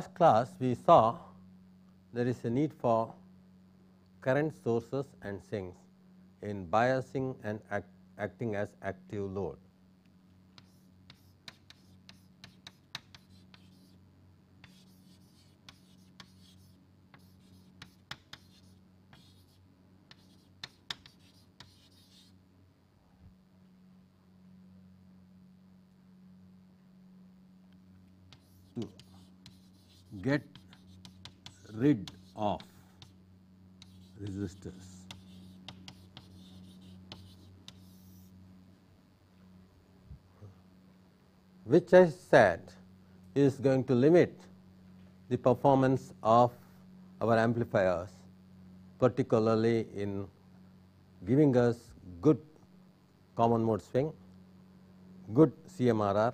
last class we saw there is a need for current sources and sinks in biasing and act acting as active load. get rid of resistors. which I said is going to limit the performance of our amplifiers particularly in giving us good common mode swing, good CMRR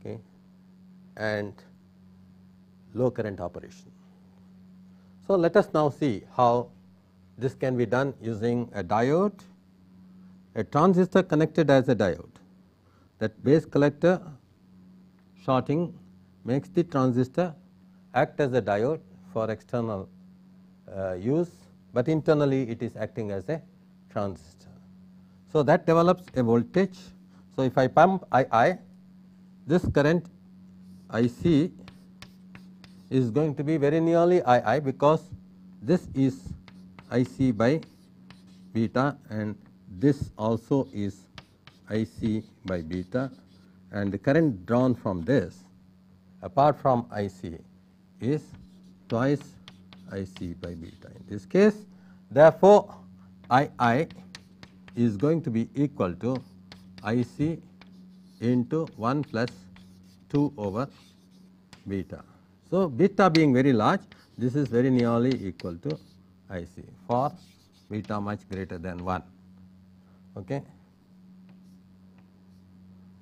okay, and low current operation. So, let us now see how this can be done using a diode, a transistor connected as a diode that base collector shorting makes the transistor act as a diode for external uh, use, but internally it is acting as a transistor. So, that develops a voltage. So, if I pump I I this current I C is going to be very nearly I i because this is I c by beta and this also is I c by beta and the current drawn from this apart from I c is twice I c by beta in this case. Therefore, I i is going to be equal to I c into 1 plus 2 over beta. So, beta being very large this is very nearly equal to I c for beta much greater than 1. Okay.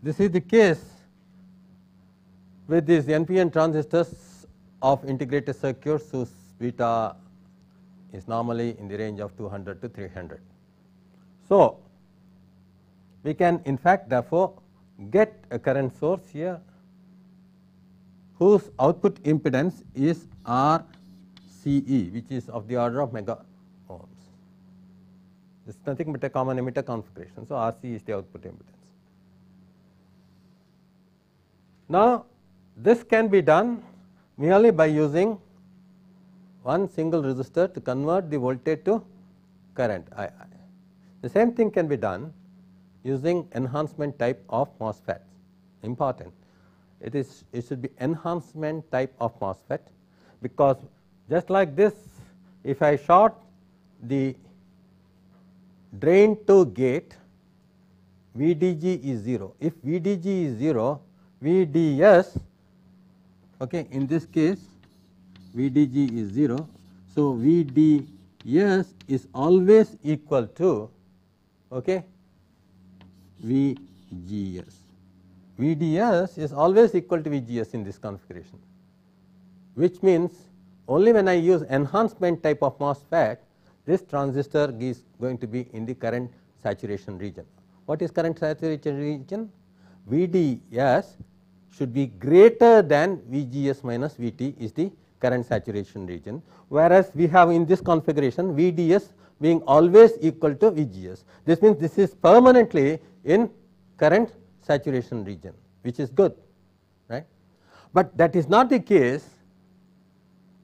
This is the case with these NPN transistors of integrated circuits whose beta is normally in the range of 200 to 300. So, we can in fact therefore get a current source here whose output impedance is RCE which is of the order of mega ohms. This is nothing but a common emitter configuration. So, RCE is the output impedance. Now, this can be done merely by using one single resistor to convert the voltage to current The same thing can be done using enhancement type of MOSFETs important it is it should be enhancement type of MOSFET because just like this if I short the drain to gate VDG is 0 if VDG is 0 VDS okay in this case VDG is 0 so VDS is always equal to okay VGS VDS is always equal to VGS in this configuration, which means only when I use enhancement type of MOSFET, this transistor is going to be in the current saturation region. What is current saturation region? VDS should be greater than VGS minus VT is the current saturation region, whereas we have in this configuration VDS being always equal to VGS. This means this is permanently in current saturation region which is good right. But that is not the case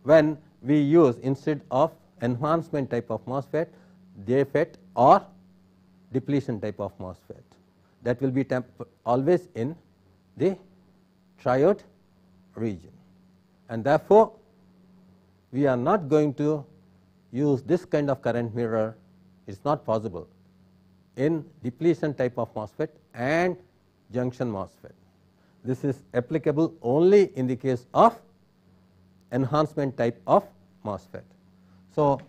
when we use instead of enhancement type of MOSFET JFET or depletion type of MOSFET that will be always in the triode region and therefore, we are not going to use this kind of current mirror it is not possible in depletion type of MOSFET and junction MOSFET. This is applicable only in the case of enhancement type of MOSFET. So,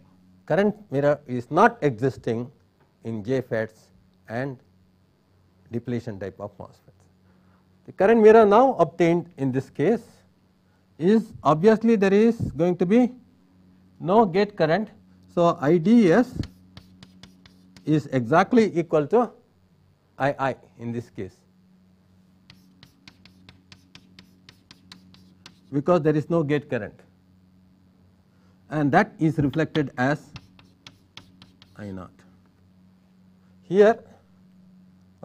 current mirror is not existing in JFETs and depletion type of MOSFET. The current mirror now obtained in this case is obviously there is going to be no gate current. So, IDS is exactly equal to II in this case. because there is no gate current and that is reflected as I naught. Here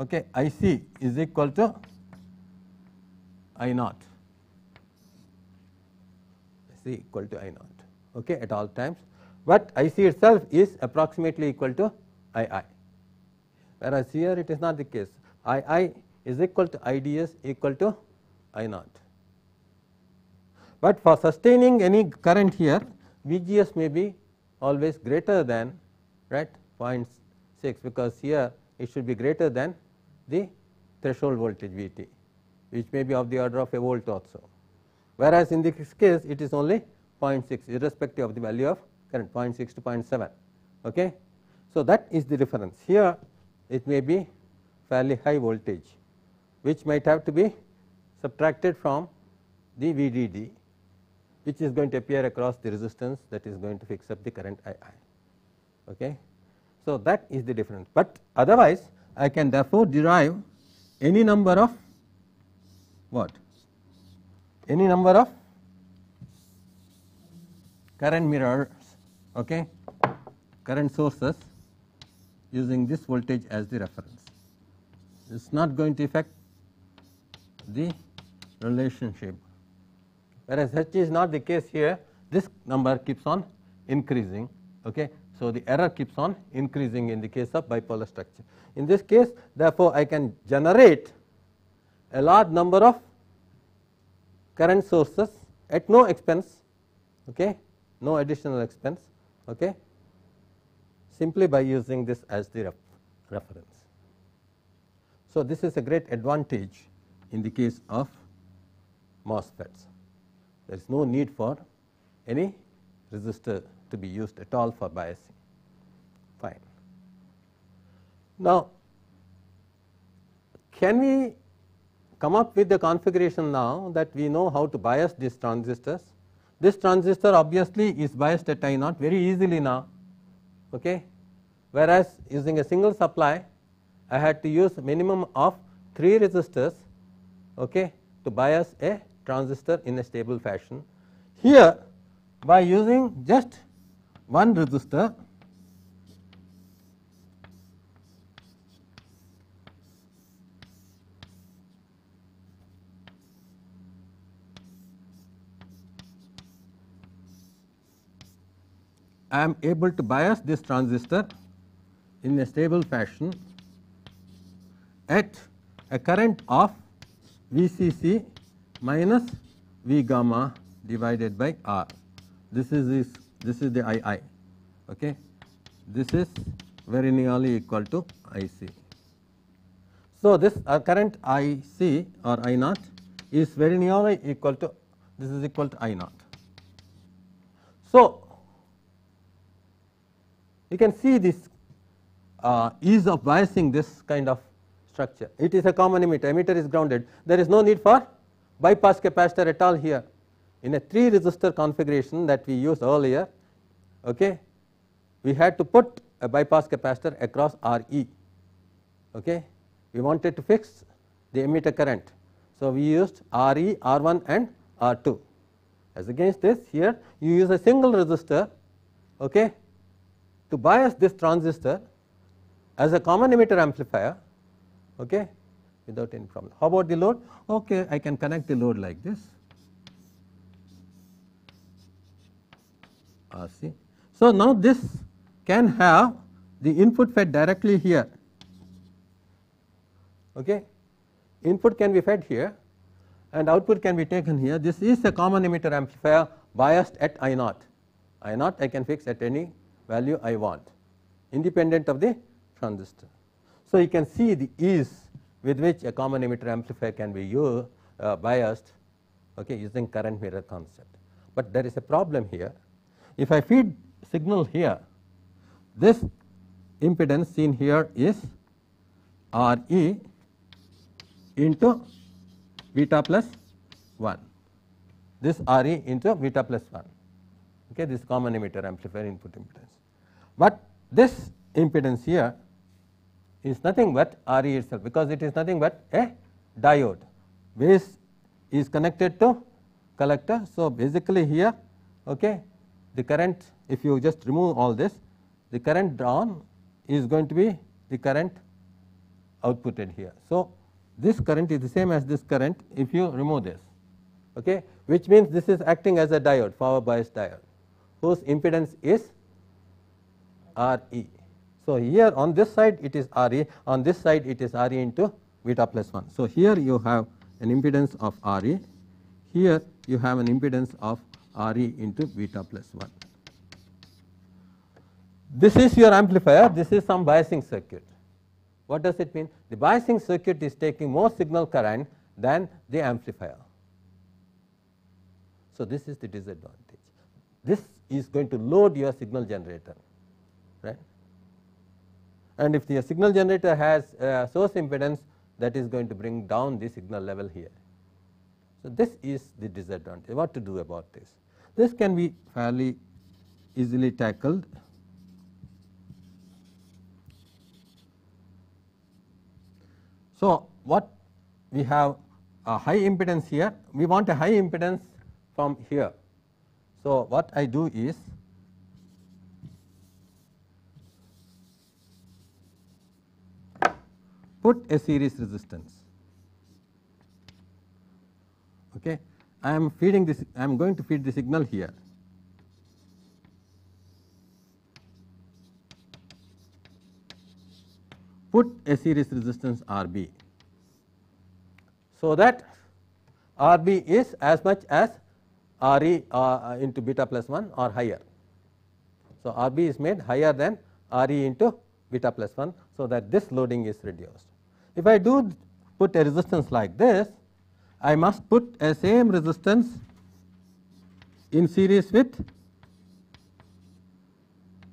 okay, IC is equal to I naught is equal to I naught okay, at all times, but IC itself is approximately equal to II, whereas here it is not the case. II is equal to IDS equal to I naught but for sustaining any current here VGS may be always greater than right 0.6 because here it should be greater than the threshold voltage VT which may be of the order of a volt also whereas in this case it is only 0.6 irrespective of the value of current 0.6 to 0.7 okay so that is the difference here it may be fairly high voltage which might have to be subtracted from the VDD which is going to appear across the resistance that is going to fix up the current I. Okay. So, that is the difference, but otherwise I can therefore derive any number of what any number of current mirrors okay current sources using this voltage as the reference it is not going to affect the relationship whereas h is not the case here this number keeps on increasing okay so the error keeps on increasing in the case of bipolar structure in this case therefore i can generate a large number of current sources at no expense okay no additional expense okay simply by using this as the ref reference so this is a great advantage in the case of MOSFETs there is no need for any resistor to be used at all for biasing fine. Now, can we come up with the configuration now that we know how to bias these transistors. This transistor obviously is biased at I naught very easily now, okay. whereas using a single supply I had to use minimum of 3 resistors okay, to bias a transistor in a stable fashion. Here by using just one resistor I am able to bias this transistor in a stable fashion at a current of VCC minus V gamma divided by R. This is this, this is the II. Okay. This is very nearly equal to IC. So, this uh, current IC or I naught is very nearly equal to this is equal to I naught. So, you can see this uh, ease of biasing this kind of structure. It is a common emitter, emitter is grounded, there is no need for bypass capacitor at all here in a 3 resistor configuration that we used earlier okay we had to put a bypass capacitor across Re okay we wanted to fix the emitter current so we used Re R1 and R2 as against this here you use a single resistor okay to bias this transistor as a common emitter amplifier okay without any problem. How about the load? Okay, I can connect the load like this. Ah, see. So now this can have the input fed directly here. Okay, input can be fed here, and output can be taken here. This is a common emitter amplifier biased at I naught. I naught I can fix at any value I want, independent of the transistor. So you can see the ease with which a common emitter amplifier can be used, uh, biased okay, using current mirror concept. But there is a problem here. If I feed signal here, this impedance seen here is Re into beta plus 1, this Re into beta plus 1, okay, this common emitter amplifier input impedance. But this impedance here is nothing but Re itself because it is nothing but a diode. Base is connected to collector. So, basically here okay, the current if you just remove all this the current drawn is going to be the current outputted here. So, this current is the same as this current if you remove this okay, which means this is acting as a diode power bias diode whose impedance is R e. So, here on this side it is Re on this side it is Re into beta plus 1. So, here you have an impedance of Re here you have an impedance of Re into beta plus 1. This is your amplifier this is some biasing circuit. What does it mean? The biasing circuit is taking more signal current than the amplifier. So, this is the disadvantage. This is going to load your signal generator and if the signal generator has source impedance that is going to bring down the signal level here. So, this is the disadvantage what to do about this. This can be fairly easily tackled. So, what we have a high impedance here, we want a high impedance from here. So, what I do is put a series resistance. Okay. I am feeding this, I am going to feed the signal here. Put a series resistance RB. So, that RB is as much as RE uh, into beta plus 1 or higher. So, RB is made higher than RE into beta plus 1. So, that this loading is reduced. If I do put a resistance like this, I must put a same resistance in series with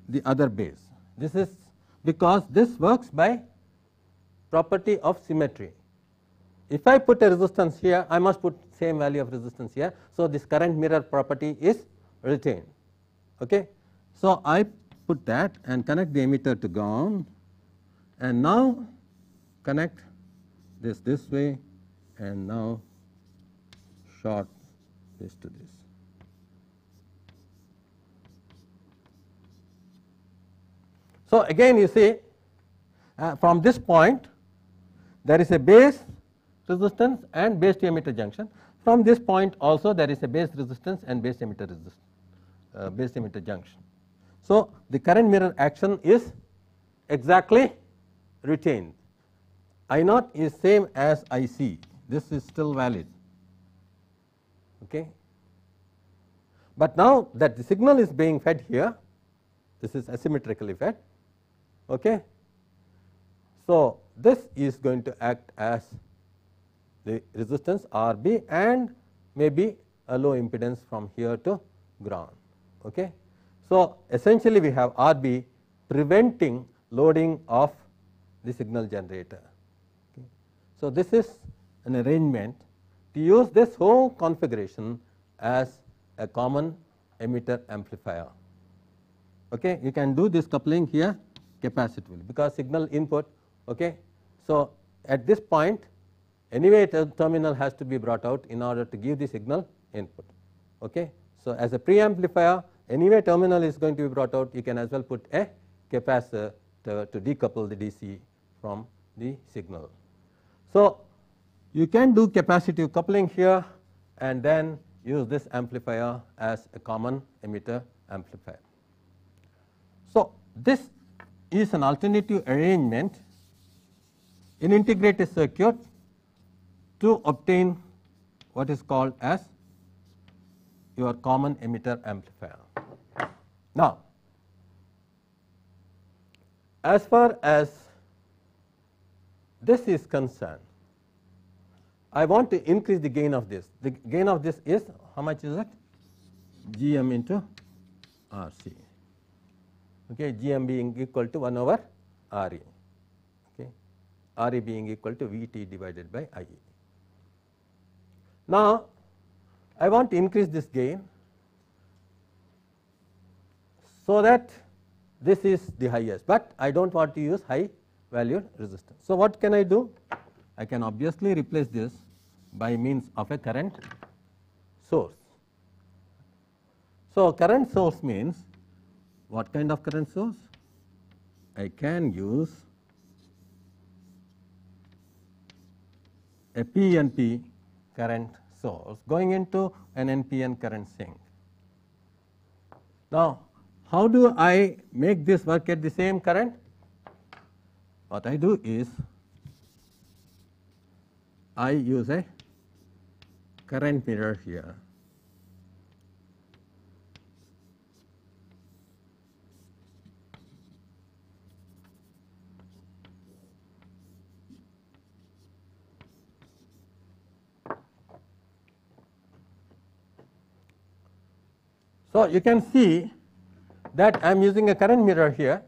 the other base. This is because this works by property of symmetry. If I put a resistance here, I must put same value of resistance here. So, this current mirror property is retained. Okay. So, I put that and connect the emitter to ground and now connect this this way and now short this to this. So again you see uh, from this point there is a base resistance and base to emitter junction. From this point also there is a base resistance and base emitter resistance, uh, base emitter junction. So the current mirror action is exactly retained. I naught is same as I c. This is still valid. Okay. But now that the signal is being fed here, this is asymmetrically fed. Okay. So, this is going to act as the resistance RB and maybe a low impedance from here to ground. Okay. So, essentially we have RB preventing loading of the signal generator. So, this is an arrangement to use this whole configuration as a common emitter amplifier. Okay, you can do this coupling here capacitively because signal input. Okay, so at this point, anyway, the terminal has to be brought out in order to give the signal input. Okay, so as a preamplifier, anyway, terminal is going to be brought out. You can as well put a capacitor to decouple the DC from the signal. So, you can do capacitive coupling here and then use this amplifier as a common emitter amplifier. So, this is an alternative arrangement in integrated circuit to obtain what is called as your common emitter amplifier. Now, as far as this is concern. I want to increase the gain of this. The gain of this is how much is that? GM into RC. Okay, GM being equal to 1 over RE. Okay, RE being equal to VT divided by IE. Now, I want to increase this gain so that this is the highest, but I do not want to use high valued resistance. So, what can I do? I can obviously replace this by means of a current source. So, current source means what kind of current source? I can use a PNP current source going into an NPN current sink. Now, how do I make this work at the same current? what I do is I use a current mirror here. So, you can see that I am using a current mirror here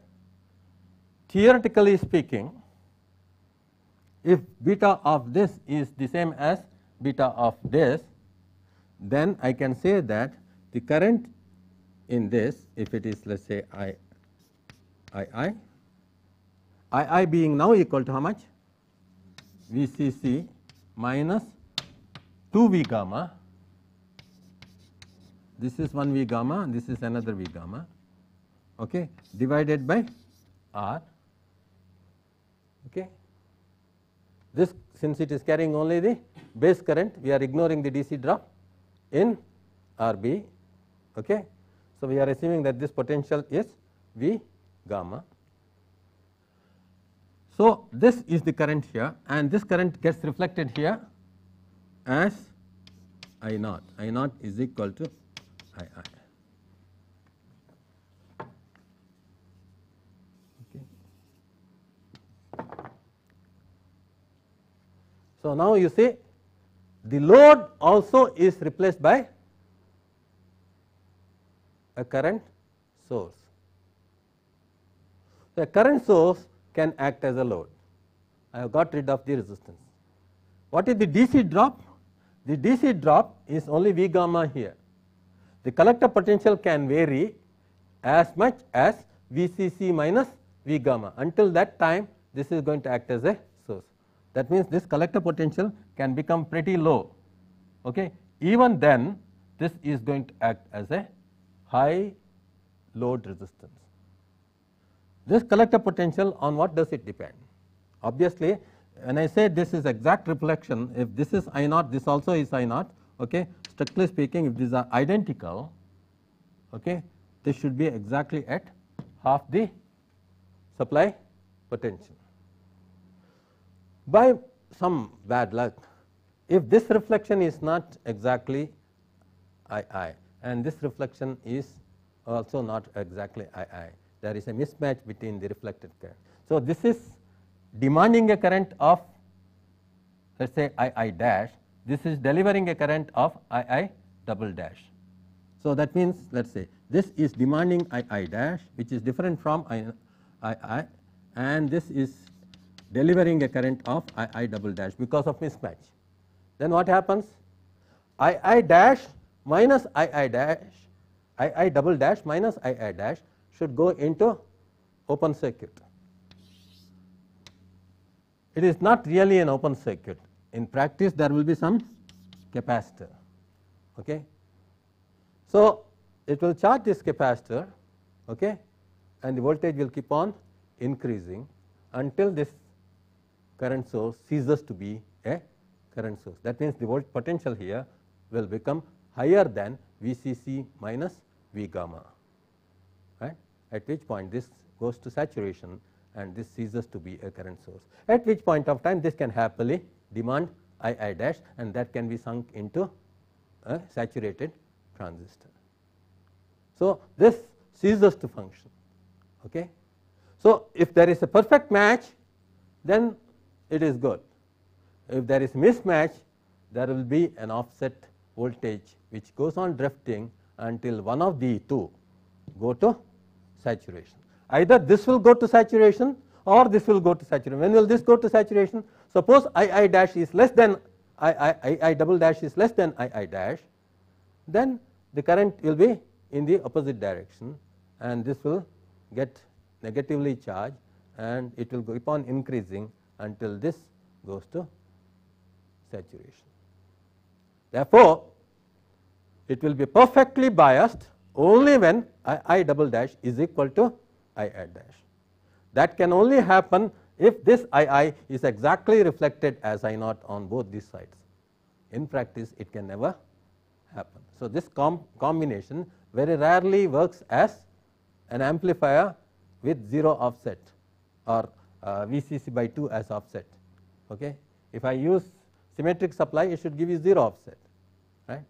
theoretically speaking if beta of this is the same as beta of this then I can say that the current in this if it is let us say I I I I I being now equal to how much VCC minus 2 V gamma this is 1 V gamma this is another V gamma okay divided by R okay. This since it is carrying only the base current we are ignoring the DC drop in RB okay. So, we are assuming that this potential is V gamma. So, this is the current here and this current gets reflected here as I naught, I naught is equal to I I. So, now you see the load also is replaced by a current source. The current source can act as a load. I have got rid of the resistance. What is the DC drop? The DC drop is only V gamma here. The collector potential can vary as much as VCC minus V gamma. Until that time, this is going to act as a that means this collector potential can become pretty low. Okay. Even then this is going to act as a high load resistance. This collector potential on what does it depend? Obviously when I say this is exact reflection if this is I naught this also is I naught okay strictly speaking if these are identical okay this should be exactly at half the supply potential by some bad luck if this reflection is not exactly I I and this reflection is also not exactly I I there is a mismatch between the reflected current. So, this is demanding a current of let us say I I dash this is delivering a current of I I double dash. So, that means let us say this is demanding I I dash which is different from I I, I and this is delivering a current of I, I double dash because of mismatch. Then what happens? I I dash minus I I dash I I double dash minus I I dash should go into open circuit. It is not really an open circuit. In practice, there will be some capacitor. Okay. So, it will charge this capacitor okay, and the voltage will keep on increasing until this current source ceases to be a current source. That means the volt potential here will become higher than VCC minus V gamma, right? At which point this goes to saturation and this ceases to be a current source. At which point of time this can happily demand II dash and that can be sunk into a saturated transistor. So, this ceases to function. Okay. So, if there is a perfect match then it is good. If there is mismatch, there will be an offset voltage which goes on drifting until one of the two go to saturation. Either this will go to saturation or this will go to saturation. When will this go to saturation? Suppose I I dash is less than I I, I, I double dash is less than I I dash, then the current will be in the opposite direction and this will get negatively charged and it will keep on increasing until this goes to saturation. Therefore, it will be perfectly biased only when I, I, double dash is equal to I I dash. That can only happen if this I I is exactly reflected as I naught on both these sides. In practice, it can never happen. So, this com combination very rarely works as an amplifier with 0 offset or uh, VCC by 2 as offset. Okay. If I use symmetric supply, it should give you 0 offset. right?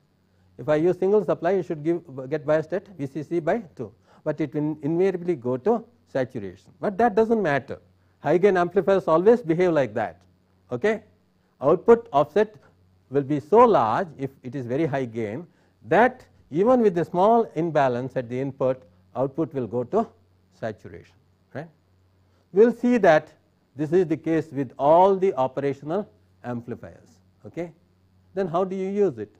If I use single supply, it should give get biased at VCC by 2, but it will invariably go to saturation. But that does not matter. High gain amplifiers always behave like that. Okay. Output offset will be so large if it is very high gain that even with the small imbalance at the input output will go to saturation we will see that this is the case with all the operational amplifiers. Okay. Then how do you use it?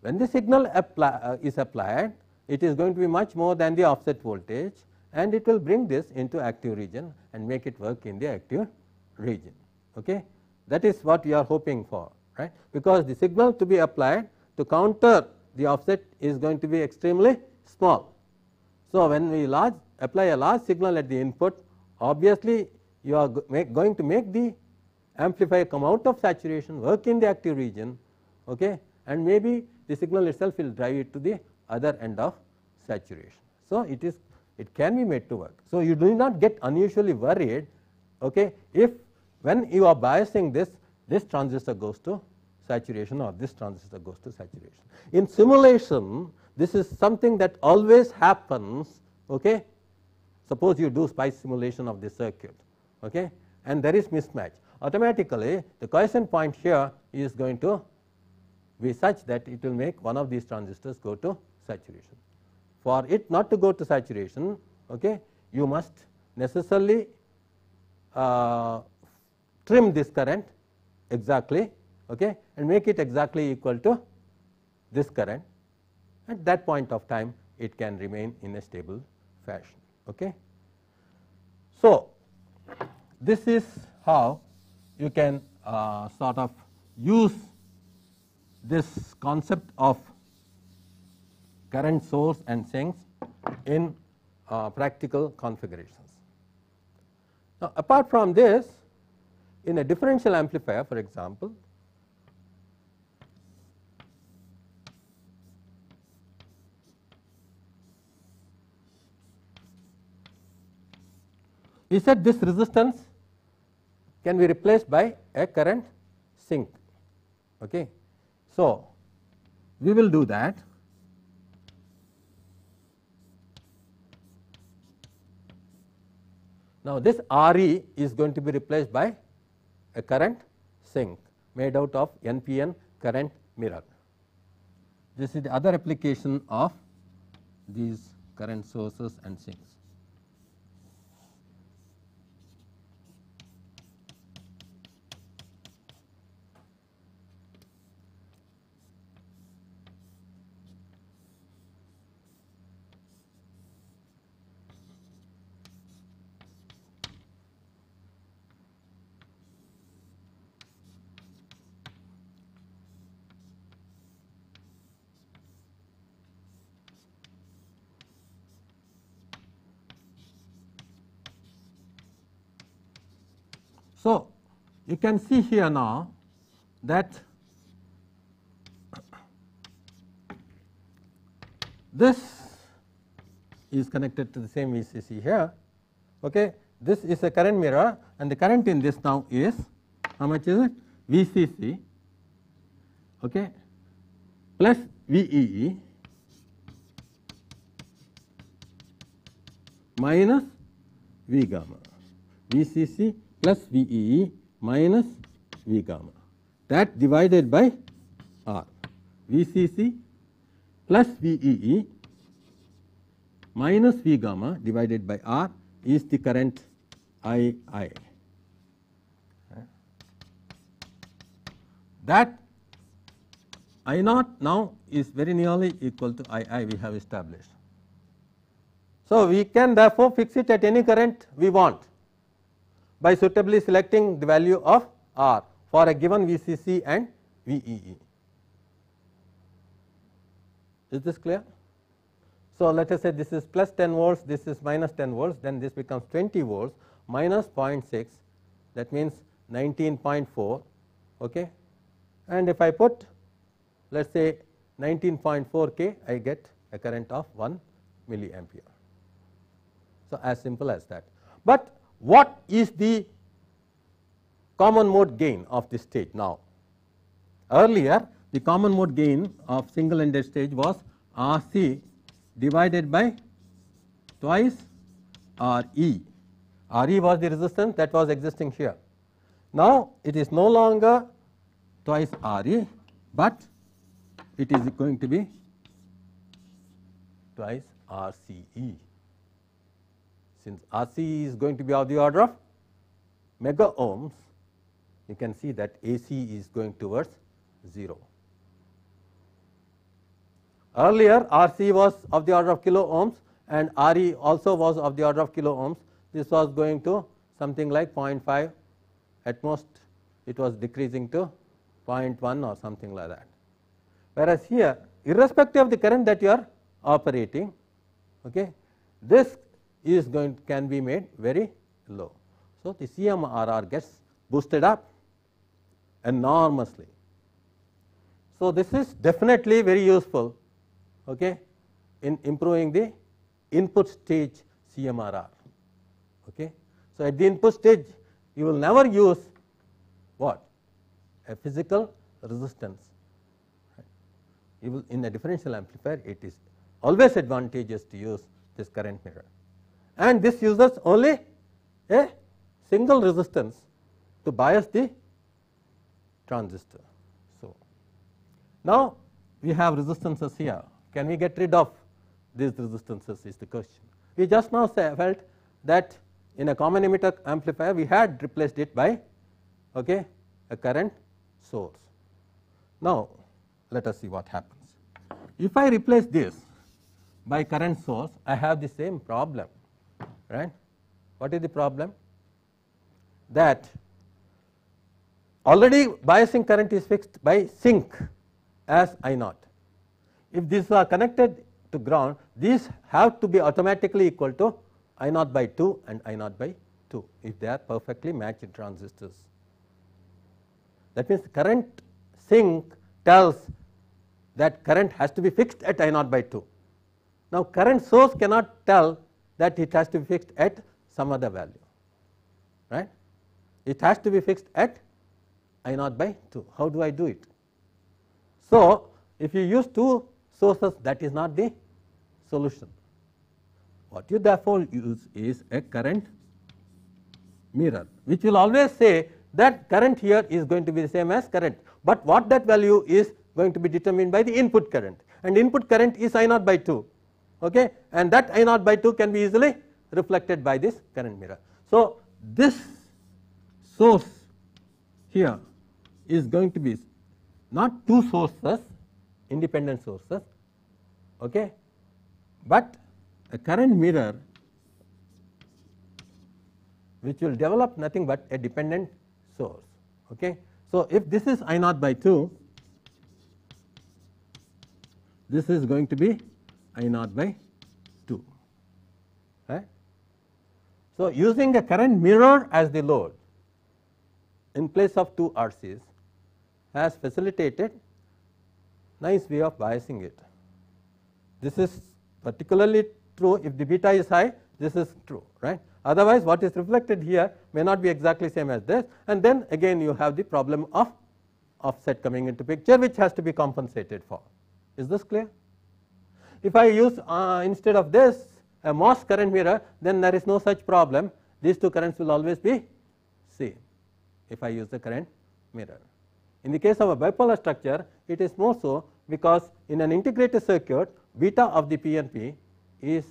When the signal apply, uh, is applied, it is going to be much more than the offset voltage and it will bring this into active region and make it work in the active region. Okay. That is what we are hoping for, right? because the signal to be applied to counter the offset is going to be extremely small. So, when we large, apply a large signal at the input, obviously you are going to make the amplifier come out of saturation work in the active region okay and maybe the signal itself will drive it to the other end of saturation so it is it can be made to work so you do not get unusually worried okay if when you are biasing this this transistor goes to saturation or this transistor goes to saturation in simulation this is something that always happens okay Suppose you do SPICE simulation of this circuit okay, and there is mismatch automatically the quiescent point here is going to be such that it will make one of these transistors go to saturation. For it not to go to saturation okay, you must necessarily uh, trim this current exactly okay, and make it exactly equal to this current at that point of time it can remain in a stable fashion. Okay. So, this is how you can uh, sort of use this concept of current source and sinks in uh, practical configurations. Now, apart from this, in a differential amplifier, for example, We said this resistance can be replaced by a current sink. Okay. So, we will do that. Now, this RE is going to be replaced by a current sink made out of NPN current mirror. This is the other application of these current sources and sinks. can see here now that this is connected to the same VCC here. Okay. This is a current mirror and the current in this now is how much is it VCC okay, plus VEE minus V gamma VCC plus VEE minus V gamma that divided by R VCC plus VEE minus V gamma divided by R is the current II. That I naught now is very nearly equal to II we have established. So, we can therefore fix it at any current we want by suitably selecting the value of R for a given VCC and VEE. Is this clear? So, let us say this is plus 10 volts, this is minus 10 volts, then this becomes 20 volts minus 0.6 that means 19.4 okay. and if I put let us say 19.4 k I get a current of 1 milliampere. So, as simple as that, but what is the common mode gain of this stage now? Earlier, the common mode gain of single ended stage was RC divided by twice RE. RE was the resistance that was existing here. Now, it is no longer twice RE, but it is going to be twice RCE since RC is going to be of the order of mega ohms, you can see that AC is going towards 0. Earlier RC was of the order of kilo ohms and RE also was of the order of kilo ohms. This was going to something like 0.5 at most it was decreasing to 0.1 or something like that. Whereas here irrespective of the current that you are operating okay, this is going can be made very low. So, the CMRR gets boosted up enormously. So, this is definitely very useful okay, in improving the input stage CMRR. Okay. So, at the input stage you will never use what a physical resistance. You will in a differential amplifier it is always advantageous to use this current mirror and this uses only a single resistance to bias the transistor. So, now we have resistances here can we get rid of these resistances is the question. We just now say, felt that in a common emitter amplifier we had replaced it by okay, a current source. Now, let us see what happens. If I replace this by current source I have the same problem right. What is the problem? That already biasing current is fixed by sink as I naught. If these are connected to ground, these have to be automatically equal to I naught by 2 and I naught by 2 if they are perfectly matched transistors. That means current sink tells that current has to be fixed at I naught by 2. Now, current source cannot tell that it has to be fixed at some other value, right? It has to be fixed at I naught by 2. How do I do it? So, if you use two sources, that is not the solution. What you therefore use is a current mirror, which will always say that current here is going to be the same as current, but what that value is going to be determined by the input current and input current is I naught by 2 okay and that I naught by 2 can be easily reflected by this current mirror. So this source here is going to be not two sources independent sources okay but a current mirror which will develop nothing but a dependent source okay so if this is i naught by 2 this is going to be I naught by 2 right. So, using a current mirror as the load in place of 2 RCs has facilitated nice way of biasing it. This is particularly true if the beta is high this is true right otherwise what is reflected here may not be exactly same as this and then again you have the problem of offset coming into picture which has to be compensated for is this clear if I use uh, instead of this a MOS current mirror then there is no such problem these two currents will always be same if I use the current mirror. In the case of a bipolar structure it is more so because in an integrated circuit beta of the PNP is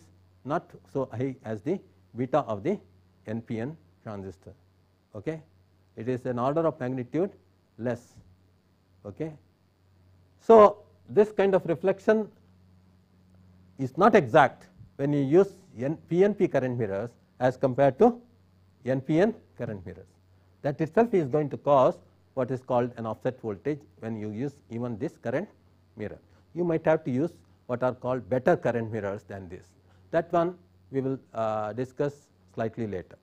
not so high as the beta of the NPN transistor okay it is an order of magnitude less okay so this kind of reflection is not exact when you use PNP current mirrors as compared to NPN current mirrors. That itself is going to cause what is called an offset voltage when you use even this current mirror. You might have to use what are called better current mirrors than this. That one we will uh, discuss slightly later.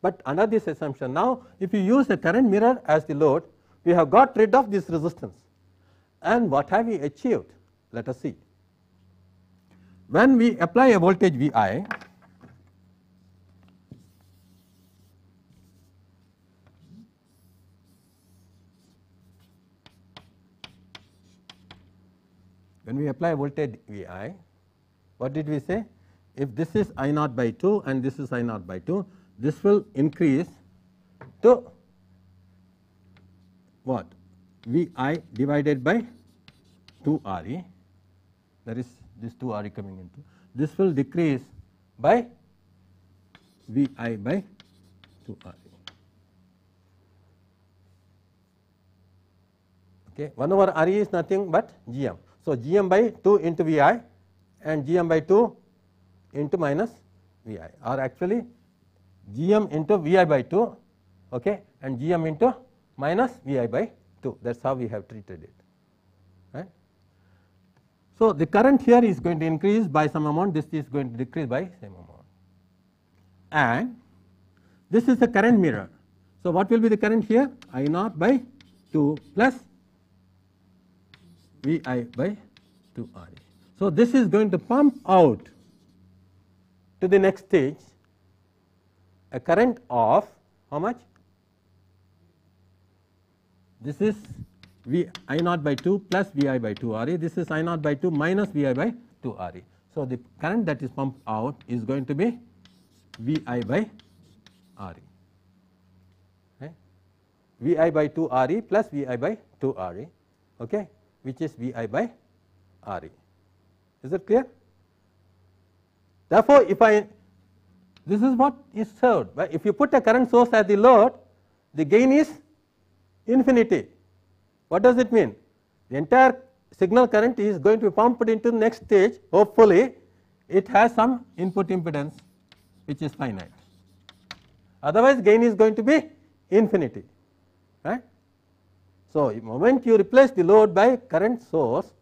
But under this assumption now if you use a current mirror as the load we have got rid of this resistance and what have we achieved let us see when we apply a voltage Vi, when we apply voltage Vi, what did we say? If this is I naught by 2 and this is I naught by 2, this will increase to what? Vi divided by 2 Re, that is these two are coming into this will decrease by V i by 2 r e okay 1 over r e is nothing but g m. So, g m by 2 into V i and g m by 2 into minus V i are actually g m into V i by 2 okay, and g m into minus V i by 2 that is how we have treated it. So, the current here is going to increase by some amount, this is going to decrease by same amount and this is the current mirror. So, what will be the current here? I naught by 2 plus V i by 2 r. So, this is going to pump out to the next stage a current of how much? This is V I naught by 2 plus Vi by 2 Re. This is I naught by 2 minus Vi by 2 Re. So, the current that is pumped out is going to be Vi by R e. V i Vi by 2 Re plus Vi by 2 Re, okay, which is Vi by Re. Is it clear? Therefore, if I this is what is served. If you put a current source at the load, the gain is infinity. What does it mean? The entire signal current is going to be pumped into the next stage hopefully it has some input impedance which is finite otherwise gain is going to be infinity right. So, the moment you replace the load by current source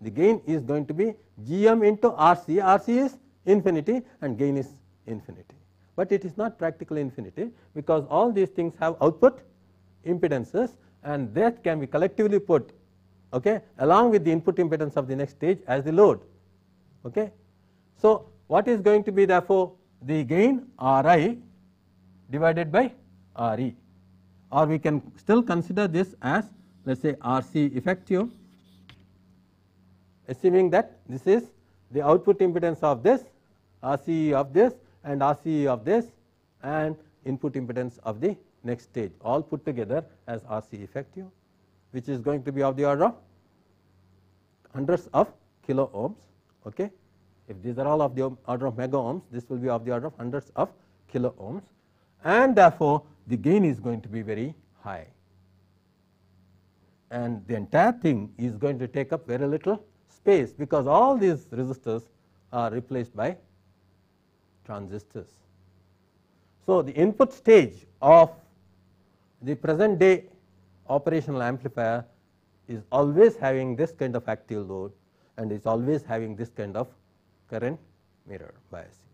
the gain is going to be gm into RC, RC is infinity and gain is infinity, but it is not practically infinity because all these things have output impedances and that can be collectively put okay, along with the input impedance of the next stage as the load. Okay. So, what is going to be therefore the gain Ri divided by Re or we can still consider this as let us say Rc effective assuming that this is the output impedance of this Rc of this and Rc of this and input impedance of the next stage all put together as RC effective which is going to be of the order of hundreds of kilo ohms. Okay. If these are all of the order of mega ohms this will be of the order of hundreds of kilo ohms and therefore, the gain is going to be very high and the entire thing is going to take up very little space because all these resistors are replaced by transistors. So, the input stage of the present day operational amplifier is always having this kind of active load and is always having this kind of current mirror biasing.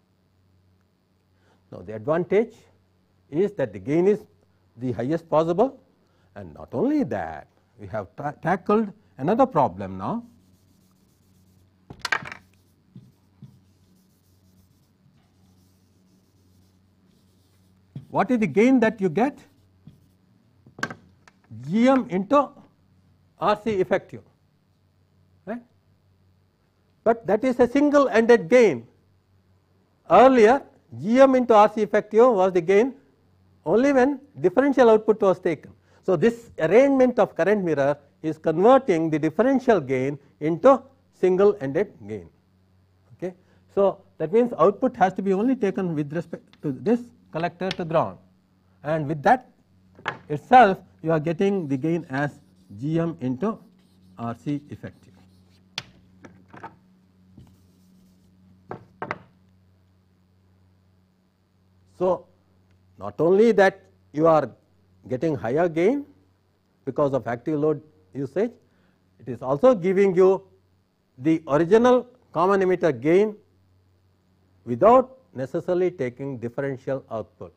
Now, the advantage is that the gain is the highest possible and not only that we have tackled another problem now what is the gain that you get? GM into RC effective right but that is a single ended gain earlier GM into RC effective was the gain only when differential output was taken. So, this arrangement of current mirror is converting the differential gain into single ended gain. Okay. So, that means output has to be only taken with respect to this collector to ground and with that itself you are getting the gain as gm into rc effective. So, not only that you are getting higher gain because of active load usage, it is also giving you the original common emitter gain without necessarily taking differential output.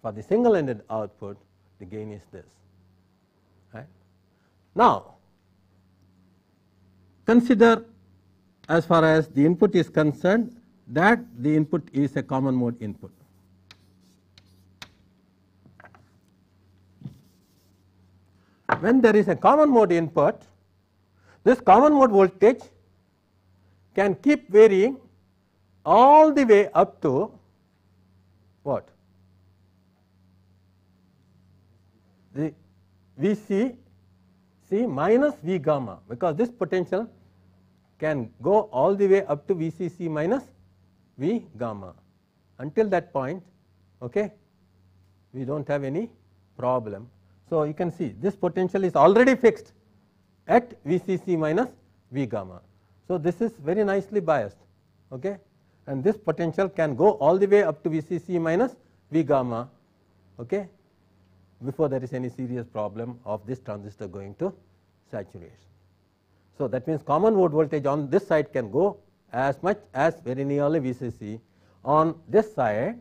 For the single-ended output, the gain is this. Right? Now, consider as far as the input is concerned that the input is a common mode input. When there is a common mode input, this common mode voltage can keep varying all the way up to what? The VC minus V gamma because this potential can go all the way up to VCC minus V gamma until that point okay, we do not have any problem. So, you can see this potential is already fixed at VCC minus V gamma. So, this is very nicely biased. Okay and this potential can go all the way up to VCC minus V gamma okay, before there is any serious problem of this transistor going to saturation. So, that means common mode voltage on this side can go as much as very nearly VCC. On this side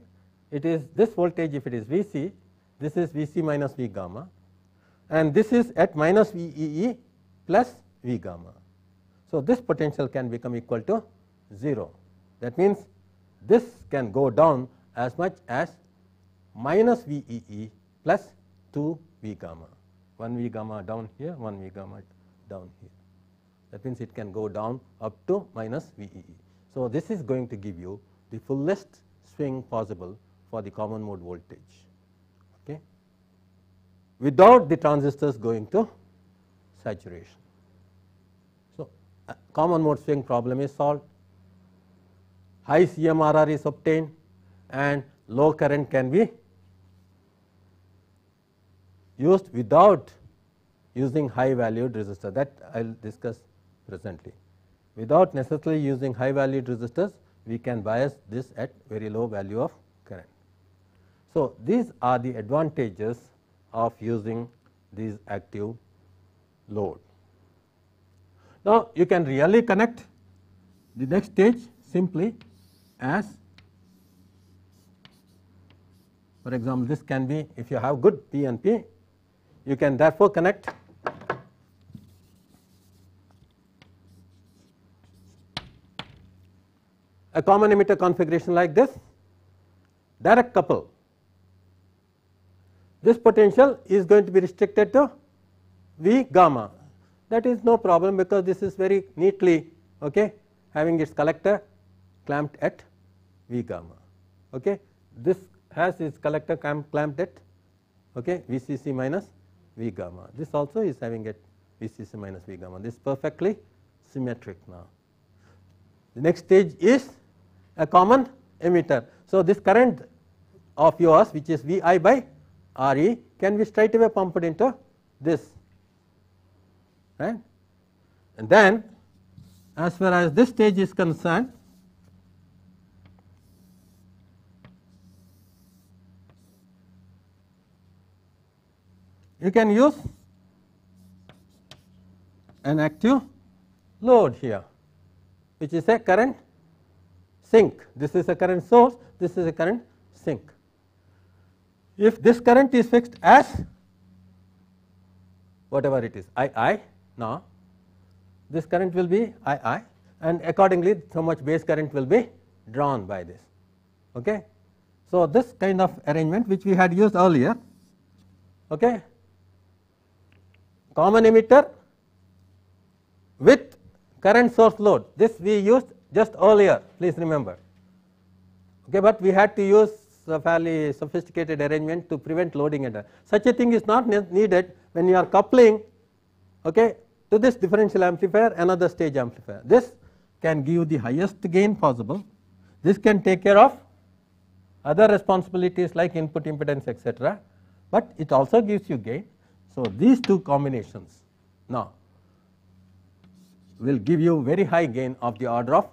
it is this voltage if it is VC, this is VC minus V gamma and this is at minus VEE plus V gamma. So, this potential can become equal to 0 that means, this can go down as much as minus V E E plus 2 V gamma, 1 V gamma down here, 1 V gamma down here. That means, it can go down up to minus V E E. So, this is going to give you the fullest swing possible for the common mode voltage okay, without the transistors going to saturation. So, uh, common mode swing problem is solved high CMRR is obtained and low current can be used without using high valued resistor that I will discuss presently. Without necessarily using high valued resistors we can bias this at very low value of current. So, these are the advantages of using these active load. Now, you can really connect the next stage simply as for example, this can be if you have good P and P you can therefore connect a common emitter configuration like this direct couple this potential is going to be restricted to V gamma that is no problem because this is very neatly okay having its collector clamped at V gamma. Okay. This has its collector clamped at okay, VCC minus V gamma. This also is having at VCC minus V gamma. This is perfectly symmetric now. The next stage is a common emitter. So, this current of yours which is Vi by Re can be straight away pumped into this right and then as far as this stage is concerned you can use an active load here which is a current sink. This is a current source, this is a current sink. If this current is fixed as whatever it is I I now this current will be I I and accordingly so much base current will be drawn by this. Okay. So, this kind of arrangement which we had used earlier okay, common emitter with current source load this we used just earlier please remember okay but we had to use a fairly sophisticated arrangement to prevent loading and such a thing is not needed when you are coupling okay to this differential amplifier another stage amplifier this can give the highest gain possible this can take care of other responsibilities like input impedance etc but it also gives you gain so, these two combinations now will give you very high gain of the order of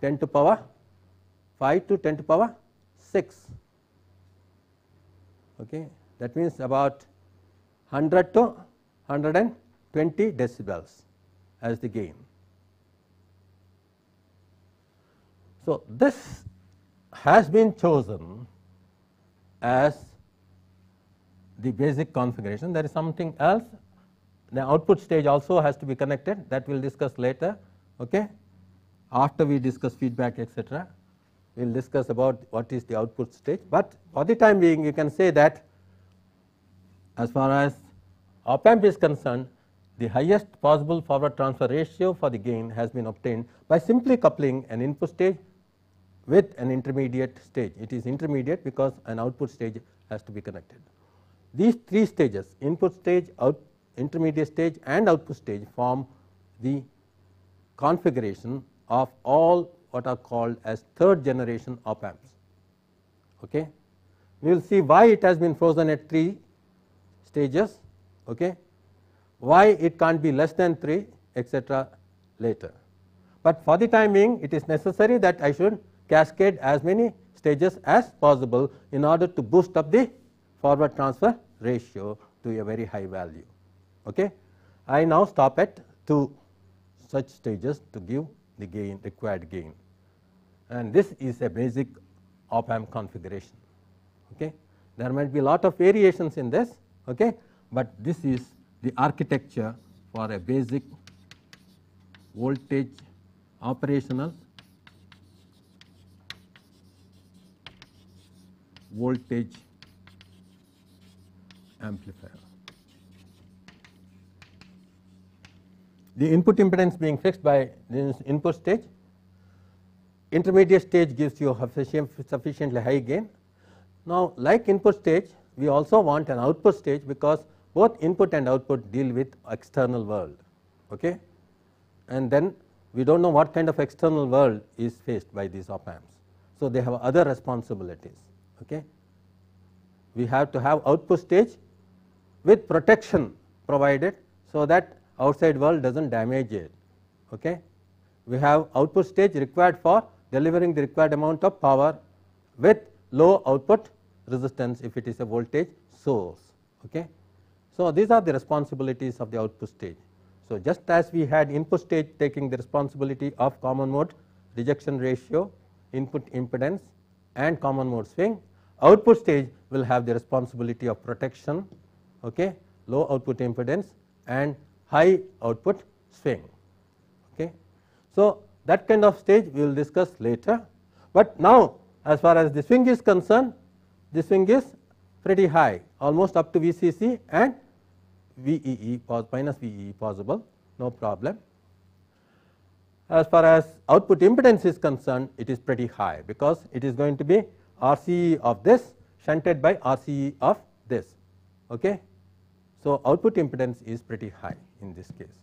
10 to power 5 to 10 to power 6 okay that means about 100 to 120 decibels as the gain so this has been chosen as the basic configuration. There is something else. The output stage also has to be connected that we will discuss later. Okay? After we discuss feedback etc., we will discuss about what is the output stage. But for the time being you can say that as far as op amp is concerned, the highest possible forward transfer ratio for the gain has been obtained by simply coupling an input stage with an intermediate stage. It is intermediate because an output stage has to be connected. These three stages input stage, out intermediate stage and output stage form the configuration of all what are called as third generation op amps. Okay. We will see why it has been frozen at 3 stages, okay. why it can't be less than 3 etcetera, later. But for the time being it is necessary that I should cascade as many stages as possible in order to boost up the forward transfer ratio to a very high value. Okay. I now stop at two such stages to give the gain required gain and this is a basic op amp configuration. Okay. There might be a lot of variations in this, okay, but this is the architecture for a basic voltage operational voltage amplifier. The input impedance being fixed by this input stage, intermediate stage gives you sufficiently high gain. Now, like input stage, we also want an output stage because both input and output deal with external world. Okay? And then we do not know what kind of external world is faced by these op amps. So, they have other responsibilities. Okay? We have to have output stage with protection provided so that outside world does not damage it. Okay. We have output stage required for delivering the required amount of power with low output resistance if it is a voltage source. Okay. So, these are the responsibilities of the output stage. So, just as we had input stage taking the responsibility of common mode rejection ratio, input impedance and common mode swing, output stage will have the responsibility of protection okay, low output impedance and high output swing. Okay. So, that kind of stage we will discuss later, but now as far as the swing is concerned, the swing is pretty high almost up to VCC and VEE minus VEE possible no problem. As far as output impedance is concerned it is pretty high because it is going to be RCE of this shunted by RCE of this. Okay. So, output impedance is pretty high in this case.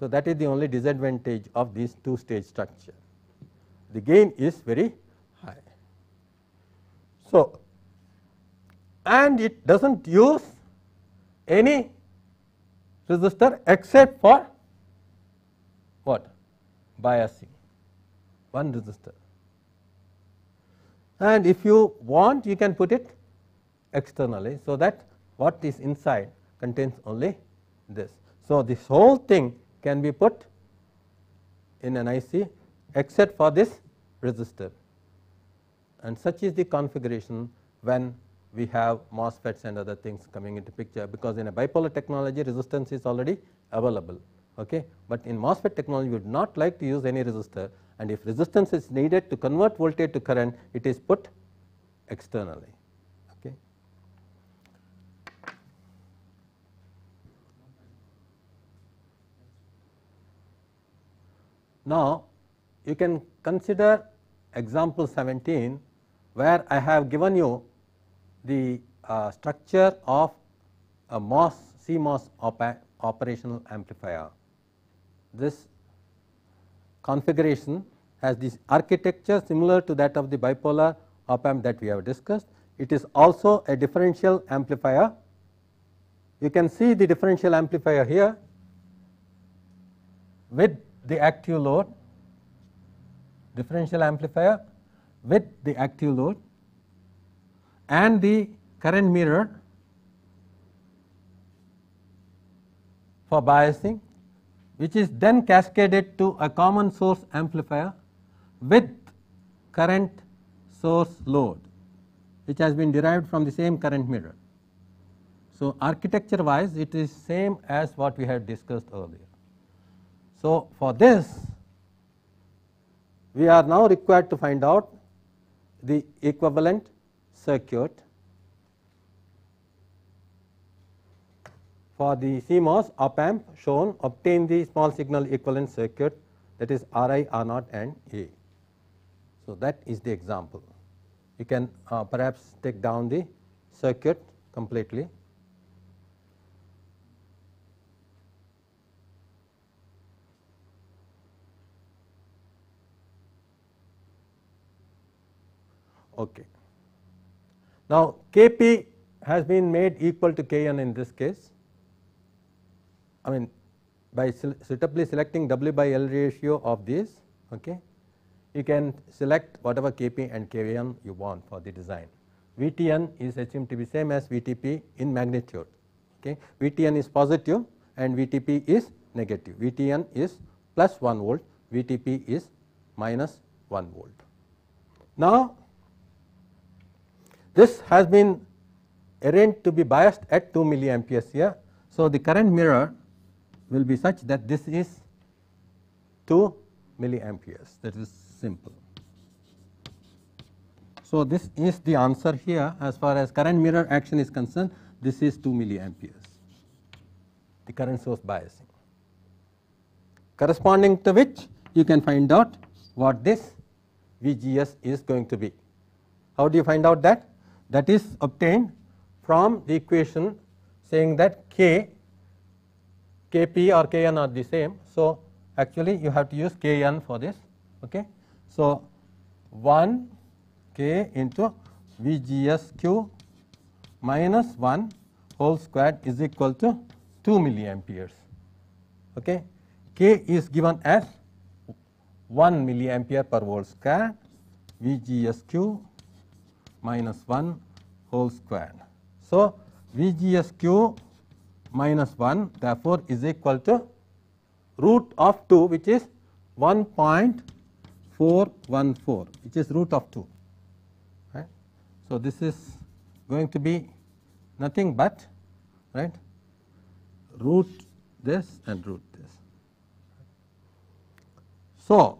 So, that is the only disadvantage of this two stage structure. The gain is very high. So, and it does not use any resistor except for what biasing one resistor and if you want you can put it externally so that what is inside contains only this. So, this whole thing can be put in an IC except for this resistor and such is the configuration when we have MOSFETs and other things coming into picture because in a bipolar technology resistance is already available. Okay. But in MOSFET technology we would not like to use any resistor and if resistance is needed to convert voltage to current it is put externally. Now, you can consider example 17 where I have given you the uh, structure of a MOS CMOS op operational amplifier. This configuration has this architecture similar to that of the bipolar op amp that we have discussed. It is also a differential amplifier. You can see the differential amplifier here with the active load differential amplifier with the active load and the current mirror for biasing which is then cascaded to a common source amplifier with current source load which has been derived from the same current mirror. So, architecture wise it is same as what we had discussed earlier. So, for this we are now required to find out the equivalent circuit for the CMOS op amp shown obtain the small signal equivalent circuit that is Ri, R naught and A. So, that is the example. You can uh, perhaps take down the circuit completely. Okay. Now Kp has been made equal to Kn in this case. I mean by suitably selecting W by L ratio of this. okay, you can select whatever Kp and Kn you want for the design. Vtn is assumed to be same as Vtp in magnitude. Okay. Vtn is positive and Vtp is negative. Vtn is plus 1 volt, Vtp is minus 1 volt. Now this has been arranged to be biased at 2 milliamperes here. So, the current mirror will be such that this is 2 milliamperes that is simple. So, this is the answer here as far as current mirror action is concerned this is 2 milliamperes the current source biasing corresponding to which you can find out what this VGS is going to be. How do you find out that? that is obtained from the equation saying that k, kp or kn are the same. So, actually you have to use kn for this. Okay. So, 1 k into VGSQ minus 1 whole squared is equal to 2 milliamperes. Okay. K is given as 1 milliampere per volt square VGSQ minus 1 whole square. So, VGSQ minus 1 therefore, is equal to root of 2 which is 1.414 which is root of 2. Right. So, this is going to be nothing but right root this and root this. So,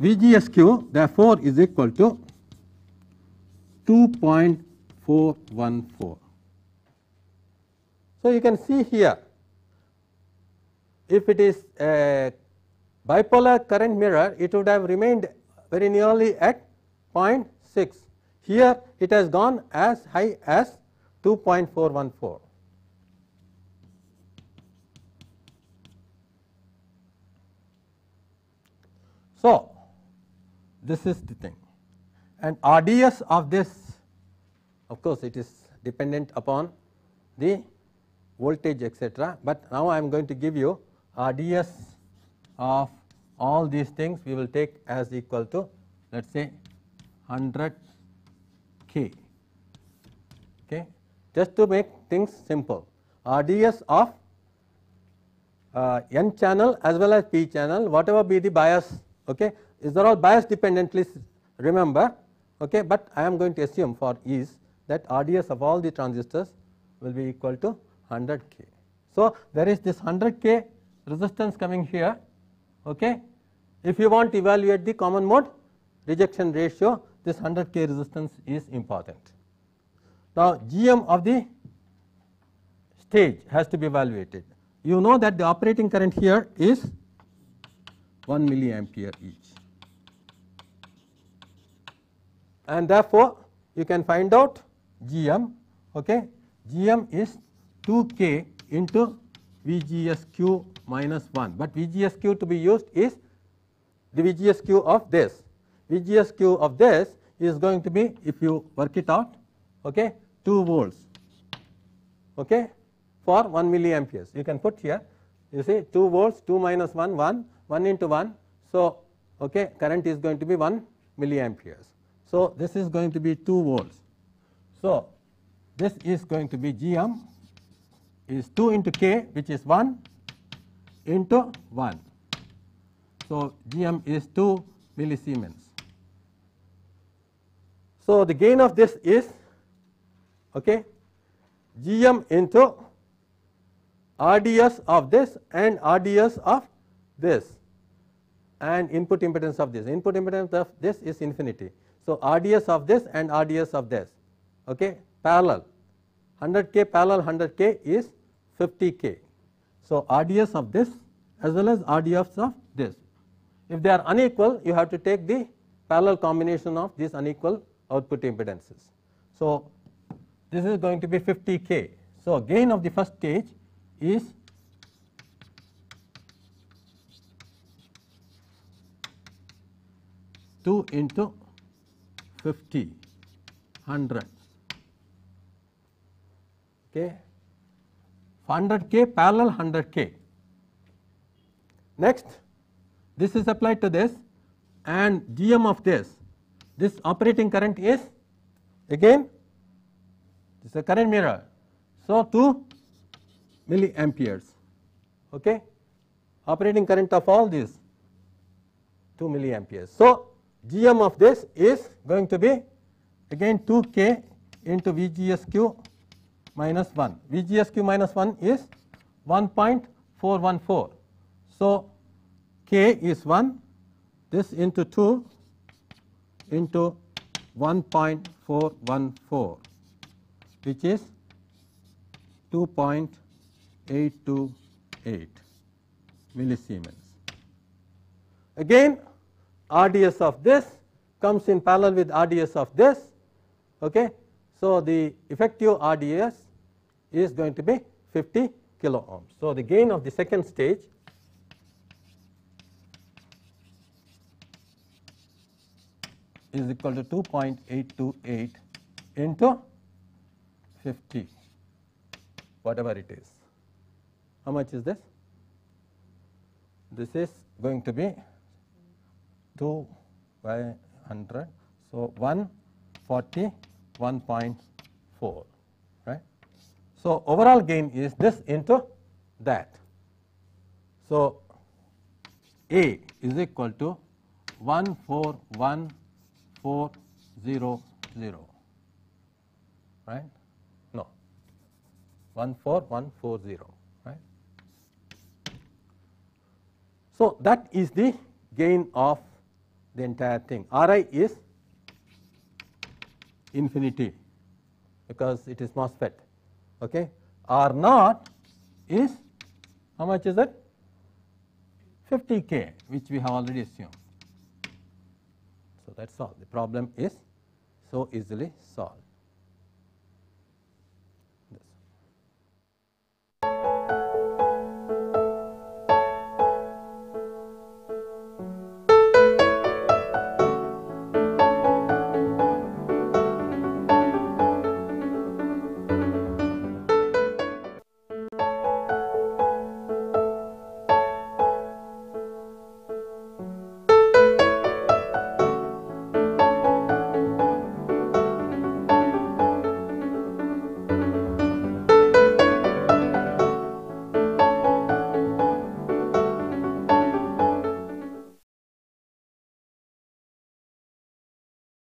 VGSQ therefore is equal to 2.414. So, you can see here if it is a bipolar current mirror it would have remained very nearly at 0.6. Here it has gone as high as 2.414. So, this is the thing and RDS of this of course it is dependent upon the voltage etc., but now I am going to give you RDS of all these things we will take as equal to let us say 100 k okay. just to make things simple RDS of uh, n channel as well as p channel whatever be the bias okay these are all bias dependently remember okay, but I am going to assume for ease that RDS of all the transistors will be equal to 100 k. So, there is this 100 k resistance coming here. Okay. If you want to evaluate the common mode rejection ratio, this 100 k resistance is important. Now, GM of the stage has to be evaluated. You know that the operating current here is 1 milliampere each. and therefore you can find out gm okay gm is 2k into vgsq minus 1 but vgsq to be used is the vgsq of this vgsq of this is going to be if you work it out okay 2 volts okay for 1 milliampere. you can put here you see 2 volts 2 minus 1 1 1 into 1 so okay current is going to be 1 milliampere. So this is going to be 2 volts. So this is going to be Gm is 2 into K which is 1 into 1. So Gm is 2 millisiemens. So the gain of this is okay Gm into RDS of this and RDS of this and input impedance of this. Input impedance of this is infinity. So, RDS of this and RDS of this okay parallel 100 K parallel 100 K is 50 K. So, RDS of this as well as RDS of this. If they are unequal you have to take the parallel combination of these unequal output impedances. So, this is going to be 50 K. So, gain of the first stage is two into 50, 100. Okay. 100k parallel 100k. Next, this is applied to this and GM of this, this operating current is again this is a current mirror. So, 2 milliamperes okay operating current of all these 2 milliamperes. So, gm of this is going to be again 2k into VGSQ minus 1. VGSQ minus 1 is 1.414. So, k is 1, this into 2 into 1.414 which is 2.828 millisiemens. Again RDS of this comes in parallel with RDS of this okay so the effective RDS is going to be 50 kilo ohms so the gain of the second stage is equal to 2.828 into 50 whatever it is how much is this this is going to be 2 by 100. So, 141.4 right. So, overall gain is this into that. So, A is equal to 141400 right no 14140 right. So, that is the gain of the entire thing. Ri is infinity because it is MOSFET. Okay. R naught is how much is that? 50 k which we have already assumed. So, that is all the problem is so easily solved.